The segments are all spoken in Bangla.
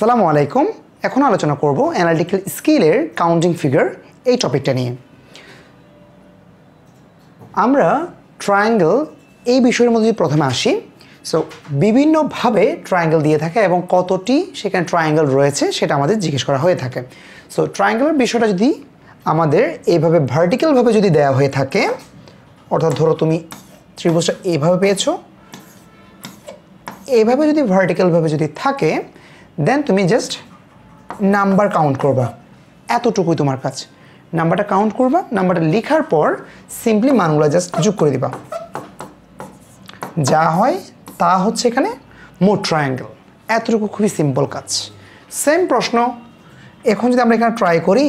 সালামু আলাইকুম এখন আলোচনা করব অ্যানালিটিক্যাল স্কেলের কাউন্টিং ফিগার এই টপিকটা নিয়ে আমরা ট্রায়াঙ্গেল এই বিষয়ের মধ্যে যদি প্রথমে আসি সো বিভিন্নভাবে ট্রায়াঙ্গেল দিয়ে থাকে এবং কতটি সেখানে ট্রায়াঙ্গেল রয়েছে সেটা আমাদের জিজ্ঞেস করা হয়ে থাকে সো ট্রায়াঙ্গেলের বিষয়টা যদি আমাদের এইভাবে ভার্টিক্যালভাবে যদি দেয়া হয়ে থাকে অর্থাৎ ধরো তুমি ত্রিভুজটা এইভাবে পেয়েছো এইভাবে যদি ভার্টিক্যালভাবে যদি থাকে দেন তুমি জাস্ট নাম্বার কাউন্ট করবা এতটুকুই তোমার কাজ নাম্বারটা কাউন্ট করবা নাম্বারটা লেখার পর সিম্পলি মানগুলো জাস্ট যোগ করে দিবা যা হয় তা হচ্ছে এখানে মোট ট্রায়াঙ্গেল এতটুকু খুবই সিম্পল কাজ সেম প্রশ্ন এখন যদি আমরা এখানে ট্রাই করি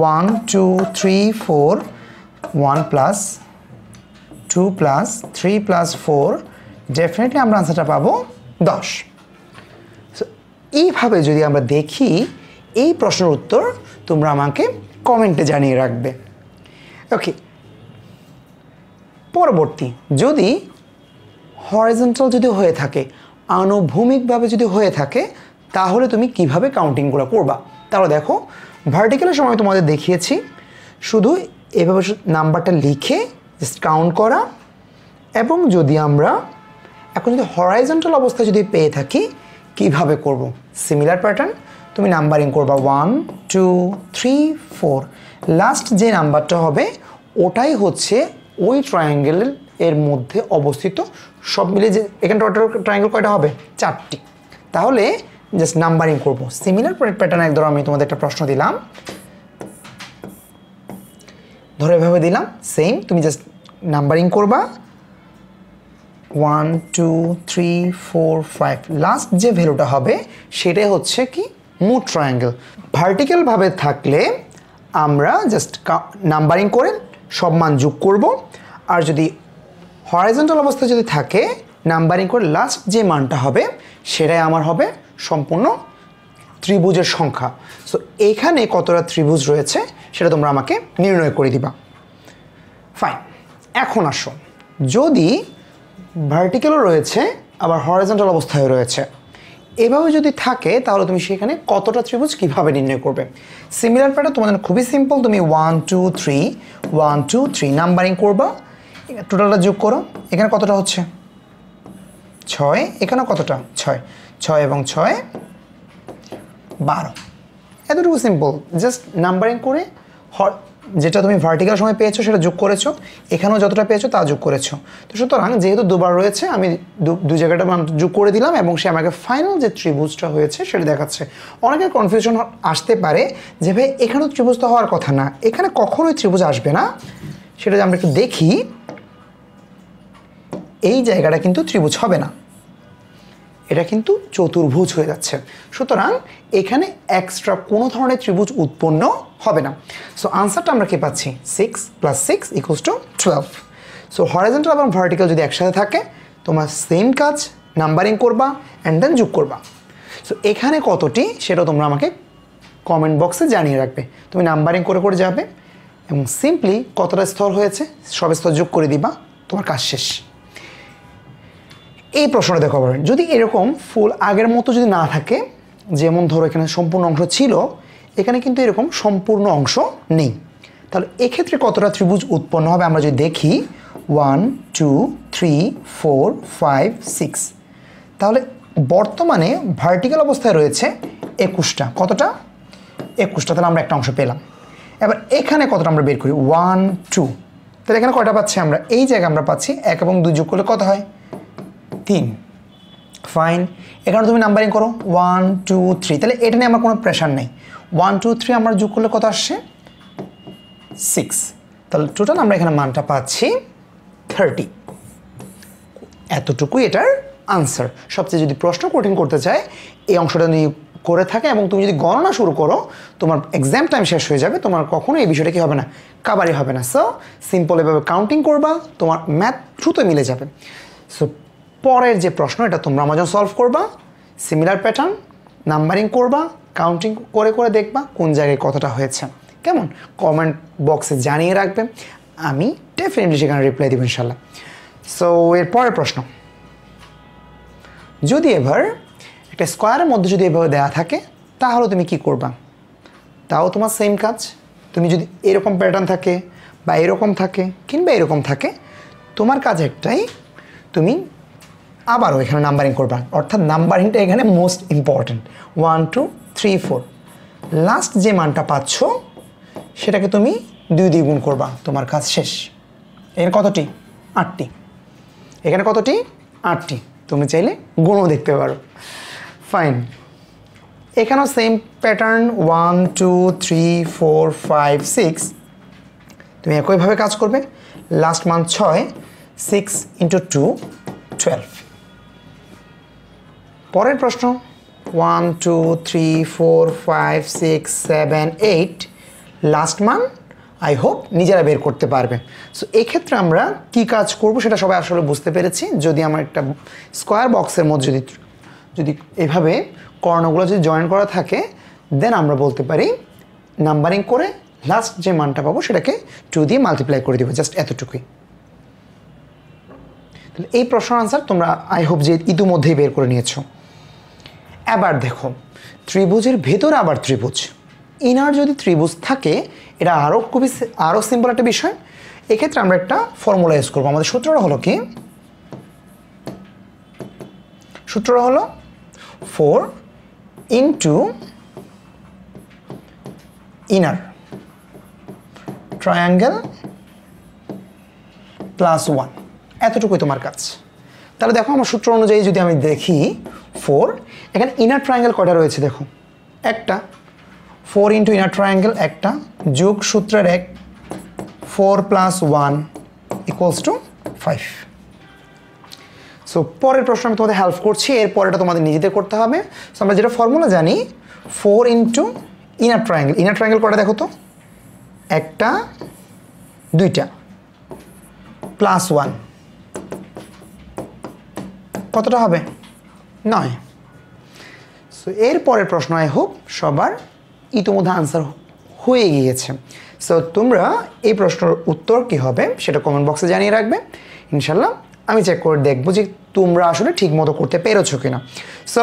one two three four one plus two plus three plus four definitely আমরা আনসারটা পাবো দশ এইভাবে যদি আমরা দেখি এই প্রশ্নের উত্তর তোমরা আমাকে কমেন্টে জানিয়ে রাখবে ওকে পরবর্তী যদি হরাইজেন্টাল যদি হয়ে থাকে আনুভূমিকভাবে যদি হয়ে থাকে তাহলে তুমি কিভাবে কাউন্টিংগুলো করবা তাহলে দেখো ভার্টিক্যালের সময় তোমাদের দেখিয়েছি শুধু এভাবে নাম্বারটা লিখে জাস্ট কাউন্ট করা এবং যদি আমরা এখন যদি হরাইজেন্টাল অবস্থা যদি পেয়ে থাকি কিভাবে করব সিমিলার প্যাটার্ন তুমি নাম্বারিং করবা one two three four last যে নাম্বারটা হবে ওটাই হচ্ছে ওই ট্রায়াঙ্গেল এর মধ্যে অবস্থিত সব মিলে যে এখানে টোটাল ট্রায়াঙ্গেল কয়টা হবে চারটি তাহলে জাস্ট নাম্বারিং করব সিমিলার প্যাটার্ন এক ধরো আমি তোমাদের একটা প্রশ্ন দিলাম ধরো এভাবে দিলাম সেম তুমি জাস্ট নাম্বারিং করবা one two three four five last যে ভ্যালুটা হবে সেটাই হচ্ছে কি মুড ট্রায়াঙ্গেল ভার্টিক্যালভাবে থাকলে আমরা জাস্ট নাম্বারিং করে সব মান যোগ করব আর যদি হরাইজেন্টাল অবস্থা যদি থাকে নাম্বারিং করে লাস্ট যে মানটা হবে সেটাই আমার হবে সম্পূর্ণ ত্রিভুজের সংখ্যা সো এখানে কতটা ত্রিভুজ রয়েছে সেটা তোমরা আমাকে নির্ণয় করে দিবা ফাইন এখন আসো যদি ভার্টিক্যালও রয়েছে আবার হরাইজেন্টাল অবস্থায় রয়েছে এভাবে যদি থাকে তাহলে তুমি সেখানে কতটা ত্রিভুজ কিভাবে নির্ণয় করবে সিমিলার প্যাটার্ন তোমাদের খুবই সিম্পল তুমি one two three one two three numbering করবা টোটালটা যোগ করো এখানে কতটা হচ্ছে ছয় এখানে কতটা ছয় ছয় এবং ছয় বারো এতটুকু সিম্পল জাস্ট নাম্বারিং করে যেটা তুমি ভার্টিক্যাল সময় পেয়েছো সেটা যোগ করেছো এখানেও যতটা পেয়েছো তা যোগ করেছো তো সুতরাং যেহেতু দুবার রয়েছে আমি দু জায়গাটা মান যোগ করে দিলাম এবং সে আমাকে ফাইনাল যে ত্রিভুজটা হয়েছে সেটা দেখাচ্ছে অনেকে কনফিউশন আসতে পারে যে ভাই এখানেও ত্রিভুজ তো হওয়ার কথা না এখানে কখনোই ত্রিভুজ আসবে না সেটা আমরা একটু দেখি এই জায়গাটা কিন্তু ত্রিভুজ হবে না এটা কিন্তু চতুর্ভুজ হয়ে যাচ্ছে সুতরাং এখানে এক্সট্রা কোনো ধরনের ত্রিভুজ উৎপন্ন হবে না সো আনসারটা আমরা কি পাচ্ছি six plus six equals to twelve so horizontal এবং ভার্টিক্যাল যদি একসাথে থাকে তোমার সেম কাজ নাম্বারিং করবা অ্যান্ড দেন যোগ করবা সো এখানে কতটি সেটা তোমরা আমাকে কমেন্ট বক্সে জানিয়ে রাখবে তুমি নাম্বারিং করে করে যাবে এবং সিম্পলি কতটা স্তর হয়েছে সব স্তর যোগ করে দিবা তোমার কাজ শেষ এই প্রশ্নটা দেখো যদি এরকম ফুল আগের মতো যদি না থাকে যেমন ধরো এখানে সম্পূর্ণ অংশ ছিল এখানে কিন্তু এরকম সম্পূর্ণ অংশ নেই তাহলে এক্ষেত্রে কতটা ত্রিভুজ উৎপন্ন হবে আমরা যদি দেখি one two three four five six তাহলে বর্তমানে ভার্টিক্যাল অবস্থায় রয়েছে একুশটা কতটা একুশটা তাহলে আমরা একটা অংশ পেলাম এবার এখানে কতটা আমরা বের করি ওয়ান টু তাহলে এখানে কয়টা পাচ্ছি আমরা এই জায়গায় আমরা পাচ্ছি এক এবং দুই যোগ করলে কত হয় তিন ফাইন এখানে তুমি নাম্বারিং করো ওয়ান টু থ্রি তাহলে এটা নিয়ে আমার কোনো প্রেশার নেই ওয়ান টু থ্রি আমরা যোগ করলে কত আসছে সিক্স তাহলে টোটাল আমরা এখানে মানটা পাচ্ছি থার্টি এতটুকুই এটার আনসার সবচেয়ে যদি প্রশ্ন কঠিন করতে চায় এই অংশটা নিয়ে করে থাকে এবং তুমি যদি গণনা শুরু করো তোমার এক্সাম টাইম শেষ হয়ে যাবে তোমার কখনো এই বিষয়টা কি হবে না কাবারই হবে না সো সিম্পল এভাবে কাউন্টিং করবা তোমার ম্যাথ দ্রুত মিলে যাবে সো পরের যে প্রশ্ন এটা তোমরা আমাজন সলভ করবা সিমিলার প্যাটার্ন নাম্বারিং করবা কাউন্টিং করে করে দেখবা কোন জায়গায় কতটা হয়েছে কেমন কমেন্ট বক্সে জানিয়ে রাখবে আমি ডেফিনেটলি সেখানে রিপ্লাই দেবো ইনশাল্লাহ সো এর পরের প্রশ্ন যদি এবার একটা স্কোয়ারের মধ্যে যদি এভাবে দেওয়া থাকে তাহলে তুমি কি করবা তাও তোমার সেম কাজ তুমি যদি এরকম প্যাটার্ন থাকে বা এরকম থাকে কিংবা এরকম থাকে তোমার কাজ একটাই তুমি আবারও এখানে নাম্বারিং করবেন অর্থাৎ নাম্বারিংটা এখানে most important one two three four last যে মানটা পাচ্ছ সেটাকে তুমি দুই দ্বিগুণ করবা তোমার কাজ শেষ এর কতটি আটটি এখানে কতটি আটটি তুমি চাইলে গুণও দেখতে পারো ফাইন এখানেও same pattern one two three four five six তুমি একইভাবে কাজ করবে লাস্ট মান্থ ছয় সিক্স ইন্টু টু টুয়েলভ পরের প্রশ্ন one two three four five six seven eight last মান আই হোপ নিজেরা বের করতে পারবে সো এক্ষেত্রে আমরা কি কাজ করব সেটা সবাই আসলে বুঝতে পেরেছি যদি আমার একটা স্কোয়ার বক্সের মধ্যে যদি যদি এভাবে কর্ণগুলো যদি জয়েন করা থাকে দেন আমরা বলতে পারি নাম্বারিং করে লাস্ট যে মানটা পাবো সেটাকে টু দিয়ে মাল্টিপ্লাই করে দেবো জাস্ট এতটুকুই তাহলে এই প্রশ্ন আনসার তোমরা আই হোপ যে ইতিমধ্যেই বের করে নিয়েছো এবার দেখো ত্রিভুজের ভেতর আবার ত্রিভুজ ইনার যদি ত্রিভুজ থাকে এটা আরও খুবই আরও সিম্পল একটা বিষয় এক্ষেত্রে আমরা একটা ফর্মুলা ইউজ করবো আমাদের সূত্রটা হলো কি সূত্রটা হলো four into inner triangle plus one এতটুকুই তোমার কাজ তাহলে দেখো আমার সূত্র অনুযায়ী যদি আমি দেখি ফোর এখানে ইনার ট্রায়াঙ্গেল কটা রয়েছে দেখো একটা ফোর ইন্টু ইনার ট্রায়াঙ্গেল একটা যোগ সূত্রের এক four plus one equals to five so পরের প্রশ্ন আমি তোমাদের হেল্প করছি এর পরেটা তোমাদের নিজেদের করতে হবে সো আমরা যেটা ফর্মুলা জানি four into inner triangle inner triangle কটা দেখো তো একটা দুইটা প্লাস ওয়ান কতটা হবে নয় সো এরপরের প্রশ্ন আই হোপ সবার ইতিমধ্যে আনসার হয়ে গিয়েছে সো তোমরা এই প্রশ্নের উত্তর কি হবে সেটা কমেন্ট বক্সে জানিয়ে রাখবে ইনশাল্লাহ আমি চেক করে দেখবো যে তোমরা আসলে ঠিক মতো করতে পেরেছো কিনা সো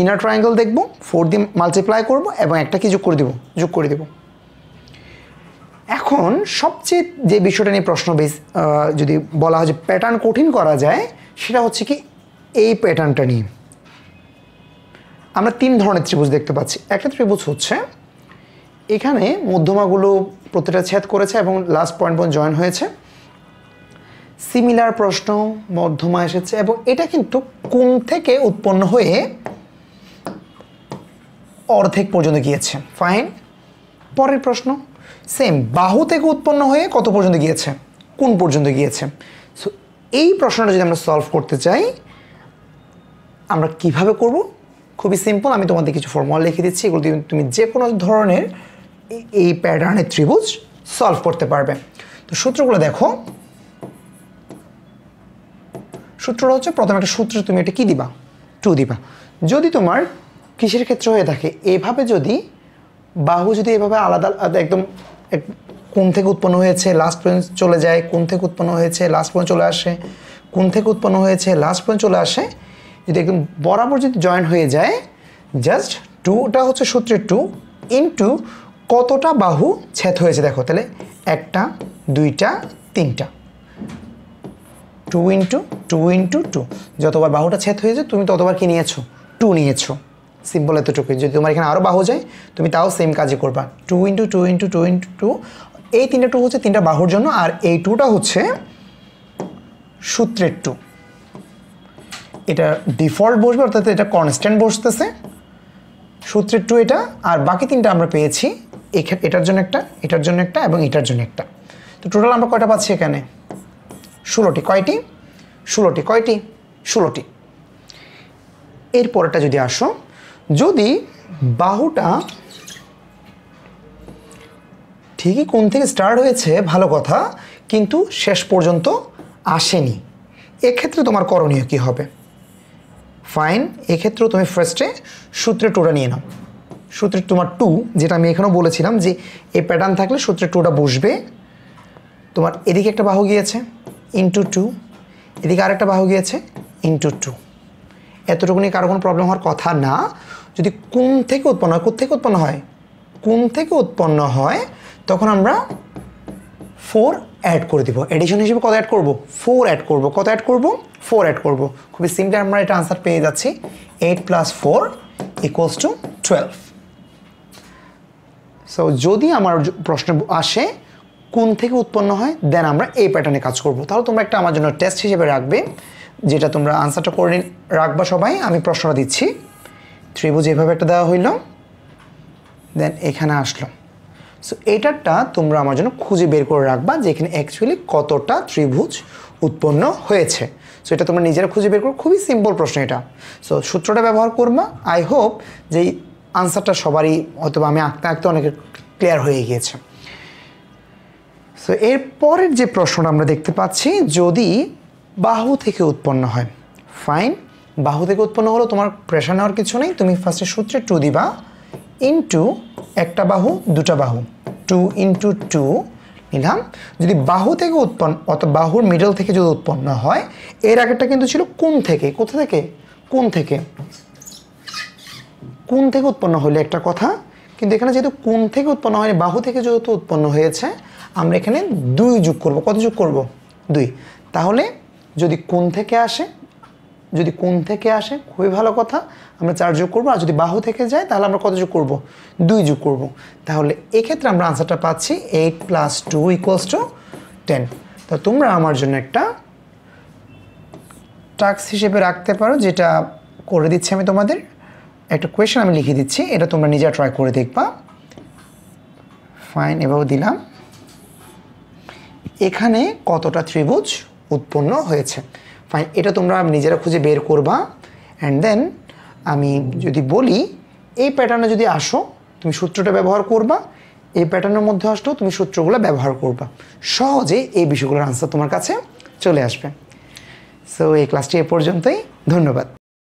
ইনার ট্রায়াঙ্গেল দেখবো ফোর দিয়ে মাল্টিপ্লাই করবো এবং একটা কি যোগ করে দেবো যোগ করে দেবো এখন সবচেয়ে যে বিষয়টা নিয়ে প্রশ্ন বেশ যদি বলা হয় যে প্যাটার্ন কঠিন করা যায় সেটা হচ্ছে কি এই প্যাটার্নটা নিয়ে আমরা তিন ধরনের ত্রিভুজ দেখতে পাচ্ছি একটা ত্রিভুজ হচ্ছে এখানে মধ্যমাগুলো প্রতিটা ছেদ করেছে এবং লাস্ট পয়েন্ট পয়েন্ট জয়েন হয়েছে সিমিলার প্রশ্ন মধ্যমা এসেছে এবং এটা কিন্তু কোন থেকে উৎপন্ন হয়ে অর্ধেক পর্যন্ত গিয়েছে ফাইন পরের প্রশ্ন সেম বাহু থেকে উৎপন্ন হয়ে কত পর্যন্ত গিয়েছে কোন পর্যন্ত গিয়েছে সো এই প্রশ্নটা যদি আমরা সলভ করতে চাই আমরা কিভাবে করব খুবই সিম্পল আমি তোমাদের কিছু ফর্মুলা লিখে দিচ্ছি এগুলো তুমি যে কোনো ধরনের এই প্যাটার্নের ত্রিভুজ সলভ করতে পারবে তো সূত্রগুলো দেখো সূত্রটা হচ্ছে প্রথম একটা সূত্র তুমি এটা কী দিবা টু দিবা যদি তোমার কিসের ক্ষেত্রে হয়ে থাকে এভাবে যদি বাহু যদি এভাবে আলাদা আলাদা একদম কোন থেকে উৎপন্ন হয়েছে লাস্ট পয়েন্ট চলে যায় কোন থেকে উৎপন্ন হয়েছে লাস্ট পয়েন্ট চলে আসে কোন থেকে উৎপন্ন হয়েছে লাস্ট পয়েন্ট চলে আসে যদি একদম বরাবর যদি জয়েন্ট হয়ে যায় জাস্ট টুটা হচ্ছে সূত্রের টু ইন্টু কতটা বাহু ছেদ হয়েছে দেখো তাহলে একটা দুইটা তিনটা two into two into two যতবার বাহুটা ছেদ হয়েছে তুমি ততবার কি নিয়েছো টু নিয়েছো সিম্পল এতটুকুই যদি তোমার এখানে আরও বাহু যায় তুমি তাও সেম কাজই করবা two into two into two into two এই তিনটা টু হচ্ছে তিনটা বাহুর জন্য আর এই টুটা হচ্ছে সূত্রের টু এটা ডিফল্ট বসবে অর্থাৎ এটা কনস্ট্যান্ট বসতেছে সূত্রের টু এটা আর বাকি তিনটা আমরা পেয়েছি এটার জন্য একটা এটার জন্য একটা এবং এটার জন্য একটা তো টোটাল আমরা কয়টা পাচ্ছি এখানে ষোলোটি কয়টি ষোলোটি কয়টি ষোলোটি এরপরটা যদি আসো যদি বাহুটা ঠিকই কোন থেকে স্টার্ট হয়েছে ভালো কথা কিন্তু শেষ পর্যন্ত আসেনি এক্ষেত্রে তোমার করণীয় কি হবে ফাইন এক্ষেত্রেও তুমি ফার্স্টে সূত্রে টুটা নিয়ে নাও সূত্রে তোমার টু যেটা আমি এখানেও বলেছিলাম যে এই প্যাটার্ন থাকলে সূত্রে টুটা বসবে তোমার এদিকে একটা বাহু গিয়েছে ইন্টু টু এদিকে আরেকটা বাহু গিয়েছে ইন্টু টু এতটুকু নিয়ে কারো কোনো প্রবলেম হওয়ার কথা না যদি কোন থেকে উৎপন্ন হয় থেকে উৎপন্ন হয় কোন থেকে উৎপন্ন হয় তখন আমরা ফোর অ্যাড করে দিব এডিশন হিসেবে কত অ্যাড করব ফোর অ্যাড করব কত অ্যাড করব ফোর অ্যাড করব খুবই সিম্পলি আমরা এটা আনসার পেয়ে যাচ্ছি eight plus four equals to twelve so যদি আমার প্রশ্ন আসে কোন থেকে উৎপন্ন হয় দেন আমরা এই প্যাটার্নে কাজ করব তাহলে তোমরা একটা আমার জন্য টেস্ট হিসেবে রাখবে যেটা তোমরা আনসারটা করে রাখবা সবাই আমি প্রশ্নটা দিচ্ছি ত্রিভুজ এভাবে একটা দেওয়া হইল দেন এখানে আসলো সো এটারটা তোমরা আমার জন্য খুঁজে বের করে রাখবা যে এখানে অ্যাকচুয়ালি কতটা ত্রিভুজ উৎপন্ন হয়েছে সো এটা তোমরা নিজেরা খুঁজে বের করো খুবই সিম্পল প্রশ্ন এটা সো সূত্রটা ব্যবহার করবা আই হোপ যে আনসারটা সবারই হয়তো আমি আঁকতে আঁকতে অনেকের ক্লিয়ার হয়ে গিয়েছে সো এরপরের যে প্রশ্নটা আমরা দেখতে পাচ্ছি যদি বাহু থেকে উৎপন্ন হয় ফাইন বাহু থেকে উৎপন্ন হলো তোমার প্রেশার নেওয়ার কিছু নেই তুমি ফার্স্টে সূত্রে টু দিবা ইন্টু একটা বাহু দুটা বাহু টু ইন্টু টু নিলাম যদি বাহু থেকে উৎপন্ন অর্থাৎ বাহুর মিডল থেকে যদি উৎপন্ন হয় এর আগেরটা কিন্তু ছিল কোন থেকে কোথা থেকে কোন থেকে কোন থেকে উৎপন্ন হলে একটা কথা কিন্তু এখানে যেহেতু কোন থেকে উৎপন্ন হয়নি বাহু থেকে যেহেতু উৎপন্ন হয়েছে আমরা এখানে দুই যোগ করব কত যোগ করব দুই তাহলে যদি কোন থেকে আসে যদি কোন থেকে আসে খুবই ভালো কথা আমরা চার যোগ করবো আর যদি বাহু থেকে যায় তাহলে আমরা কত যোগ করবো দুই যোগ করব তাহলে এক্ষেত্রে আমরা আনসারটা পাচ্ছি eight plus two equals to ten তা তোমরা আমার জন্য একটা টাস্ক হিসেবে রাখতে পারো যেটা করে দিচ্ছি আমি তোমাদের একটা কোয়েশন আমি লিখে দিচ্ছি এটা তোমরা নিজে ট্রাই করে দেখবা ফাইন এভাবে দিলাম এখানে কতটা ত্রিভুজ উৎপন্ন হয়েছে ফাইন এটা তোমরা নিজেরা খুঁজে বের করবা অ্যান্ড দেন আমি যদি বলি এই প্যাটার্নে যদি আসো তুমি সূত্রটা ব্যবহার করবা এই প্যাটার্নের মধ্যে আসলেও তুমি সূত্রগুলো ব্যবহার করবা সহজে এই বিষয়গুলোর আনসার তোমার কাছে চলে আসবে সো এই ক্লাসটি এ পর্যন্তই ধন্যবাদ